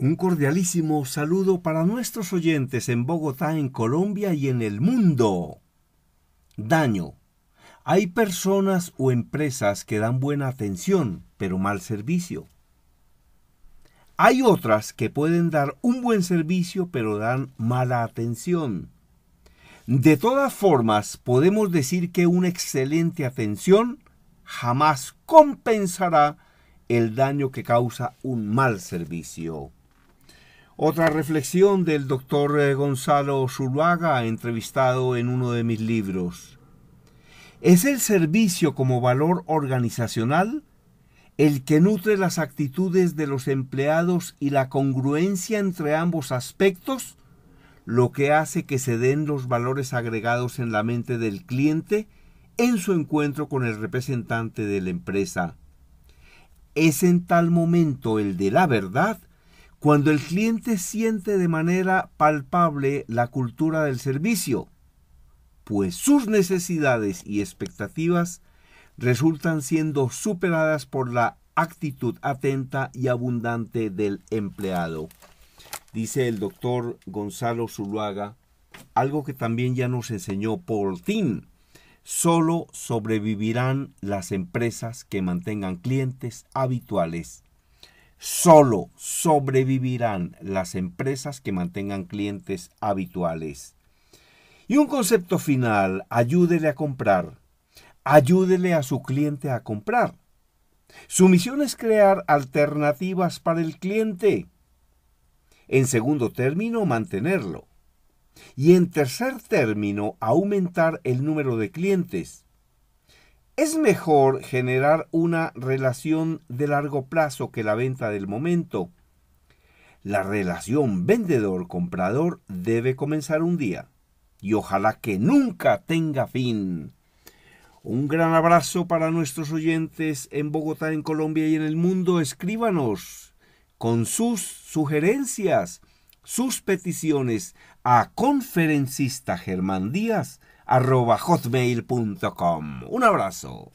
Un cordialísimo saludo para nuestros oyentes en Bogotá, en Colombia y en el mundo. Daño. Hay personas o empresas que dan buena atención, pero mal servicio. Hay otras que pueden dar un buen servicio, pero dan mala atención. De todas formas, podemos decir que una excelente atención jamás compensará el daño que causa un mal servicio. Otra reflexión del doctor eh, Gonzalo Zuluaga, entrevistado en uno de mis libros. ¿Es el servicio como valor organizacional el que nutre las actitudes de los empleados y la congruencia entre ambos aspectos? lo que hace que se den los valores agregados en la mente del cliente en su encuentro con el representante de la empresa. Es en tal momento el de la verdad cuando el cliente siente de manera palpable la cultura del servicio, pues sus necesidades y expectativas resultan siendo superadas por la actitud atenta y abundante del empleado. Dice el doctor Gonzalo Zuluaga, algo que también ya nos enseñó Paul Fin: solo sobrevivirán las empresas que mantengan clientes habituales Solo sobrevivirán las empresas que mantengan clientes habituales. Y un concepto final, ayúdele a comprar. Ayúdele a su cliente a comprar. Su misión es crear alternativas para el cliente. En segundo término, mantenerlo. Y en tercer término, aumentar el número de clientes. Es mejor generar una relación de largo plazo que la venta del momento. La relación vendedor-comprador debe comenzar un día y ojalá que nunca tenga fin. Un gran abrazo para nuestros oyentes en Bogotá, en Colombia y en el mundo. Escríbanos con sus sugerencias, sus peticiones a conferencista Germán Díaz arroba hotmail.com. Un abrazo.